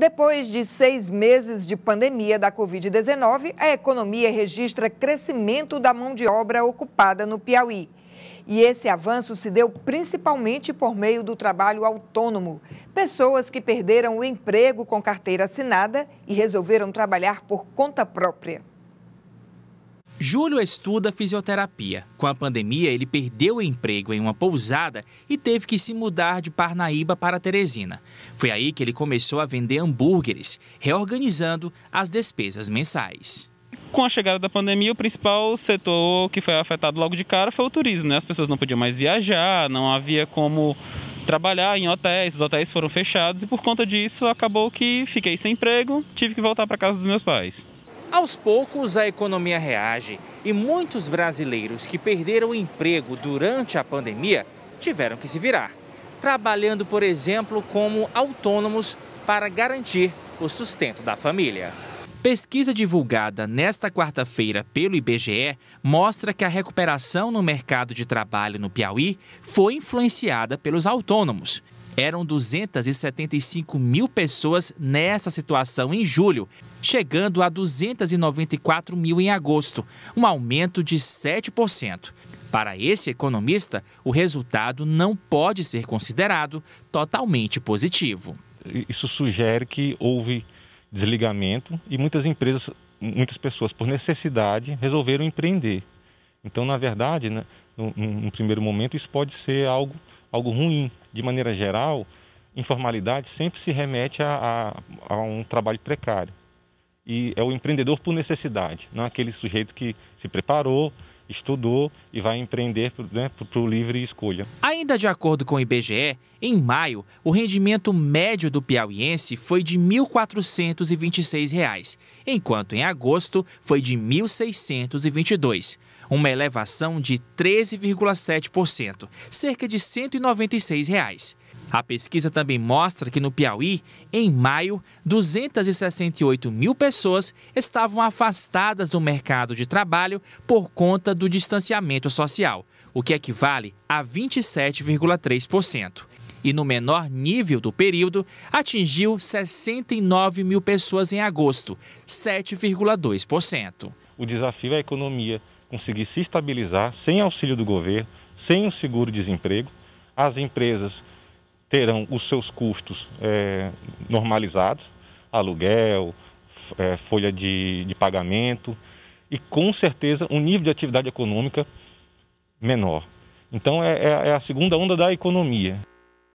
Depois de seis meses de pandemia da Covid-19, a economia registra crescimento da mão de obra ocupada no Piauí. E esse avanço se deu principalmente por meio do trabalho autônomo. Pessoas que perderam o emprego com carteira assinada e resolveram trabalhar por conta própria. Júlio estuda fisioterapia. Com a pandemia, ele perdeu o emprego em uma pousada e teve que se mudar de Parnaíba para Teresina. Foi aí que ele começou a vender hambúrgueres, reorganizando as despesas mensais com a chegada da pandemia, o principal setor que foi afetado logo de cara foi o turismo. Né? As pessoas não podiam mais viajar, não havia como trabalhar em hotéis, os hotéis foram fechados e por conta disso acabou que fiquei sem emprego, tive que voltar para casa dos meus pais. Aos poucos, a economia reage e muitos brasileiros que perderam o emprego durante a pandemia tiveram que se virar, trabalhando, por exemplo, como autônomos para garantir o sustento da família. Pesquisa divulgada nesta quarta-feira pelo IBGE mostra que a recuperação no mercado de trabalho no Piauí foi influenciada pelos autônomos, eram 275 mil pessoas nessa situação em julho, chegando a 294 mil em agosto, um aumento de 7%. Para esse economista, o resultado não pode ser considerado totalmente positivo. Isso sugere que houve desligamento e muitas empresas, muitas pessoas, por necessidade, resolveram empreender. Então, na verdade, né, num, num primeiro momento, isso pode ser algo, algo ruim. De maneira geral, informalidade sempre se remete a, a, a um trabalho precário. E é o empreendedor por necessidade, não aquele sujeito que se preparou, estudou e vai empreender né, livre escolha. Ainda de acordo com o IBGE, em maio, o rendimento médio do piauiense foi de R$ 1.426, enquanto em agosto foi de R$ 1.622 uma elevação de 13,7%, cerca de R$ 196. Reais. A pesquisa também mostra que no Piauí, em maio, 268 mil pessoas estavam afastadas do mercado de trabalho por conta do distanciamento social, o que equivale a 27,3%. E no menor nível do período, atingiu 69 mil pessoas em agosto, 7,2%. O desafio é a economia conseguir se estabilizar sem auxílio do governo, sem o seguro-desemprego. As empresas terão os seus custos é, normalizados, aluguel, é, folha de, de pagamento e, com certeza, um nível de atividade econômica menor. Então, é, é, é a segunda onda da economia.